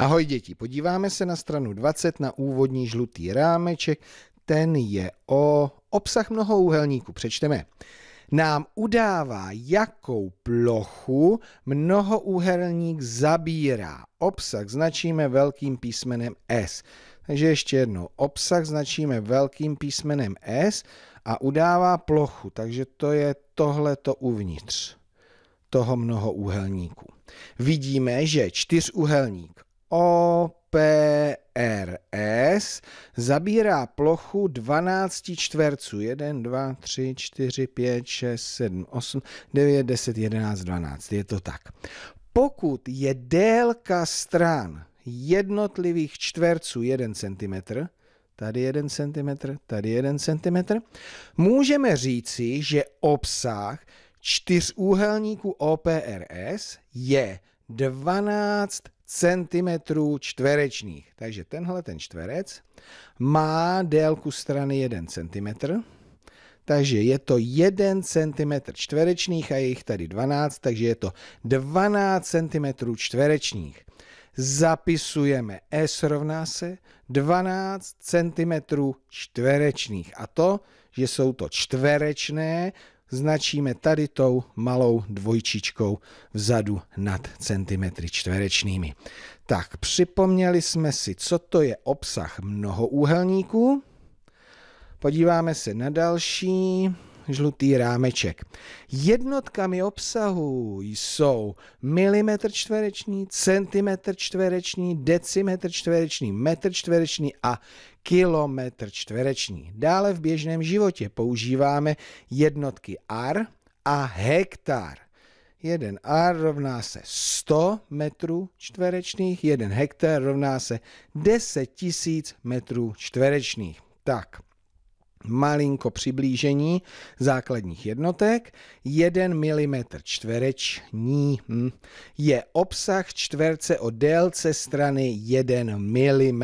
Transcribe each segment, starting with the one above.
Ahoj děti, podíváme se na stranu 20 na úvodní žlutý rámeček, ten je o obsah mnohouhelníku. Přečteme. Nám udává, jakou plochu mnohouhelník zabírá. Obsah značíme velkým písmenem S. Takže ještě jednou, obsah značíme velkým písmenem S a udává plochu, takže to je tohleto uvnitř toho mnohouhelníku. Vidíme, že čtyřúhelník OPRS zabírá plochu 12 čtverců. 1, 2, 3, 4, 5, 6, 7, 8, 9, 10, 11, 12. Je to tak. Pokud je délka stran jednotlivých čtverců 1 cm, tady 1 cm, tady 1 cm, můžeme říci, že obsah čtyřúhelníku OPRS je 12 centimetrů čtverečních. Takže tenhle ten čtverec má délku strany 1 centimetr, takže je to 1 cm čtverečných a je jich tady 12, takže je to 12 cm čtverečních. Zapisujeme S rovná se 12 cm čtverečných a to, že jsou to čtverečné značíme tady tou malou dvojčičkou vzadu nad centimetry čtverečnými. Tak, připomněli jsme si, co to je obsah mnohoúhelníků. Podíváme se na další žlutý rámeček. Jednotkami obsahu jsou milimetr čtvereční, centimetr čtvereční, decimetr čtvereční, metr čtvereční a kilometr čtvereční. Dále v běžném životě používáme jednotky ar a hektar. Jeden ar rovná se 100 metrů čtverečných, jeden hektar rovná se 10 000 metrů čtverečných. Tak, malinko přiblížení základních jednotek, 1 mm čtvereční hm. je obsah čtverce o délce strany 1 mm.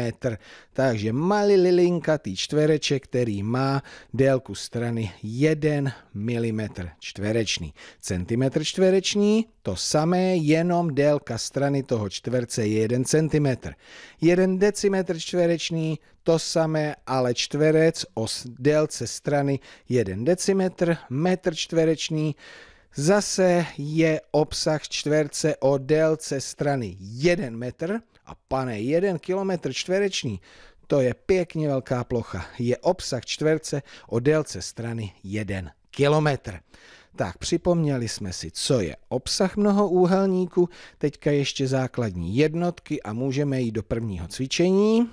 Takže malý lilinkatý čtvereček, který má délku strany 1 mm čtvereční. Centimetr čtvereční, to samé, jenom délka strany toho čtverce je 1 cm. 1 decimetr čtvereční, to samé, ale čtverec o délce strany 1 decimetr, metr čtvereční, Zase je obsah čtverce o délce strany 1 metr, a pane, jeden kilometr čtvereční, to je pěkně velká plocha. Je obsah čtverce o délce strany 1 kilometr. Tak, připomněli jsme si, co je obsah mnohoúhelníku, teďka ještě základní jednotky a můžeme jít do prvního cvičení.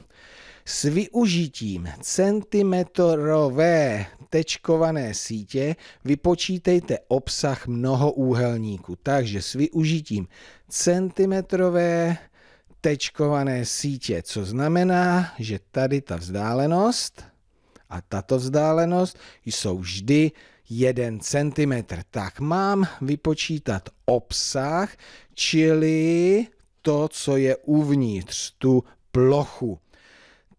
S využitím centimetrové tečkované sítě vypočítejte obsah mnohoúhelníku. Takže s využitím centimetrové tečkované sítě, co znamená, že tady ta vzdálenost a tato vzdálenost jsou vždy 1 cm. Tak mám vypočítat obsah, čili to, co je uvnitř, tu plochu.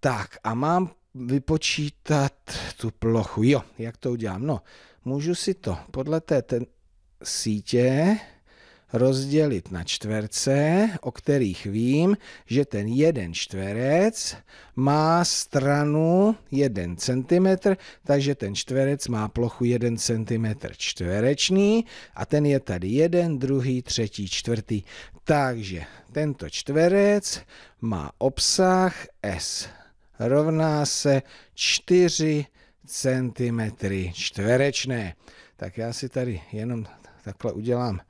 Tak a mám vypočítat tu plochu. Jo, jak to udělám? No, můžu si to podle té ten sítě rozdělit na čtverce, o kterých vím, že ten jeden čtverec má stranu 1 cm, takže ten čtverec má plochu 1 cm čtverečný a ten je tady jeden, druhý, třetí, čtvrtý. Takže tento čtverec má obsah S rovná se 4 cm čtverečné. Tak já si tady jenom takhle udělám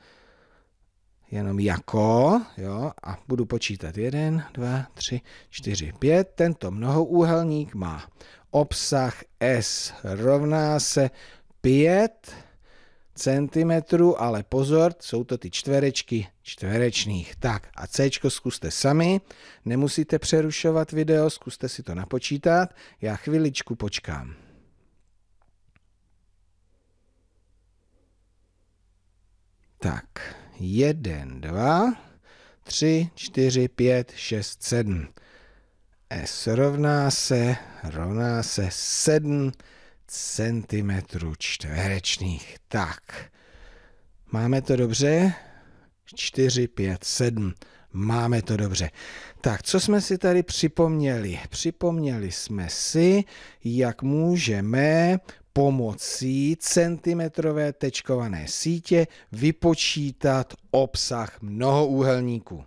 jenom jako, jo, a budu počítat 1, 2, 3, 4, 5. Tento mnohoúhelník má obsah S rovná se 5 cm, ale pozor, jsou to ty čtverečky čtverečných. Tak a C zkuste sami, nemusíte přerušovat video, zkuste si to napočítat, já chviličku počkám. Tak jeden, dva, tři, čtyři, pět, šest, sedm. S rovná se, rovná se 7 centimetrů čtverečných. Tak, máme to dobře? 4, 5, 7. Máme to dobře. Tak, co jsme si tady připomněli? Připomněli jsme si, jak můžeme pomocí centimetrové tečkované sítě vypočítat obsah mnohoúhelníku.